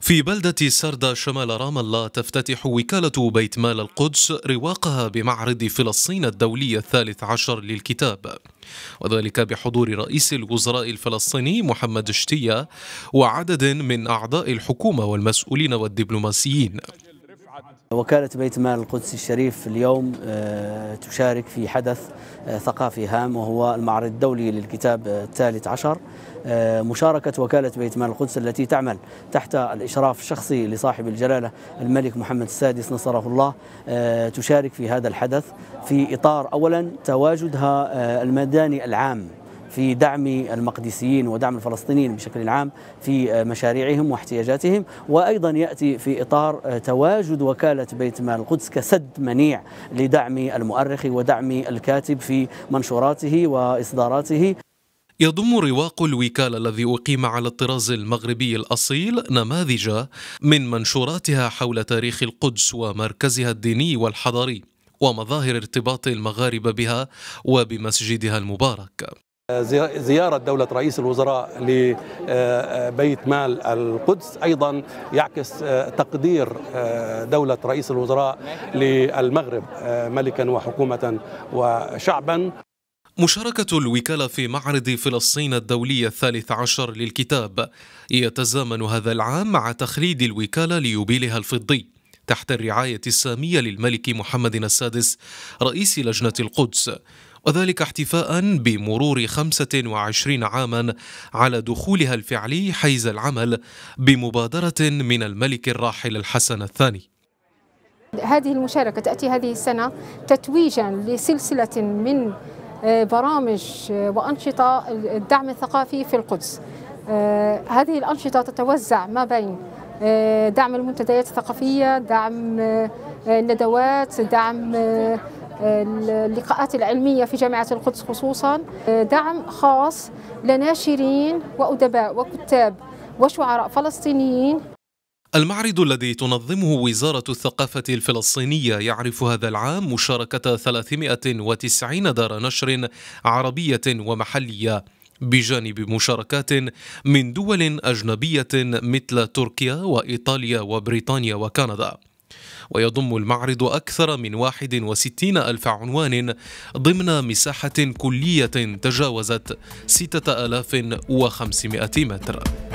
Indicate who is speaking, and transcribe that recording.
Speaker 1: في بلدة سردة شمال رام الله تفتتح وكالة بيت مال القدس رواقها بمعرض فلسطين الدولي الثالث عشر للكتاب وذلك بحضور رئيس الوزراء الفلسطيني محمد شتية وعدد من أعضاء الحكومة والمسؤولين والدبلوماسيين
Speaker 2: وكالة بيت مال القدس الشريف اليوم آه، تشارك في حدث آه، ثقافي هام وهو المعرض الدولي للكتاب الثالث عشر آه، مشاركة وكالة بيت مال القدس التي تعمل تحت الإشراف الشخصي لصاحب الجلالة الملك محمد السادس نصره الله تشارك في هذا الحدث في إطار أولا تواجدها المداني العام في دعم المقدسيين ودعم الفلسطينيين بشكل عام في مشاريعهم واحتياجاتهم وأيضا يأتي في إطار تواجد وكالة بيت مال القدس كسد منيع لدعم المؤرخ ودعم الكاتب في منشوراته وإصداراته
Speaker 1: يضم رواق الوكالة الذي أقيم على الطراز المغربي الأصيل نماذج من منشوراتها حول تاريخ القدس ومركزها الديني والحضاري ومظاهر ارتباط المغاربة بها وبمسجدها المبارك
Speaker 3: زيارة دولة رئيس الوزراء لبيت مال القدس أيضا يعكس آه، تقدير آه، دولة رئيس الوزراء للمغرب آه، ملكا وحكومة وشعبا
Speaker 1: مشاركة الوكالة في معرض فلسطين الدولي الثالث عشر للكتاب يتزامن هذا العام مع تخليد الوكالة ليوبيلها الفضي تحت الرعاية السامية للملك محمد السادس رئيس لجنة القدس وذلك احتفاء بمرور 25 عاما على دخولها الفعلي حيز العمل بمبادرة من الملك الراحل الحسن الثاني
Speaker 4: هذه المشاركة تأتي هذه السنة تتويجا لسلسلة من آه، برامج آه، وأنشطة الدعم الثقافي في القدس آه، هذه الأنشطة تتوزع ما بين دعم المنتديات الثقافية دعم الندوات دعم اللقاءات العلمية في جامعة القدس خصوصا دعم خاص لناشرين وأدباء وكتاب وشعراء فلسطينيين
Speaker 1: المعرض الذي تنظمه وزارة الثقافة الفلسطينية يعرف هذا العام مشاركة 390 دار نشر عربية ومحلية بجانب مشاركات من دول أجنبية مثل تركيا وإيطاليا وبريطانيا وكندا ويضم المعرض أكثر من 61 ألف عنوان ضمن مساحة كلية تجاوزت 6500 متر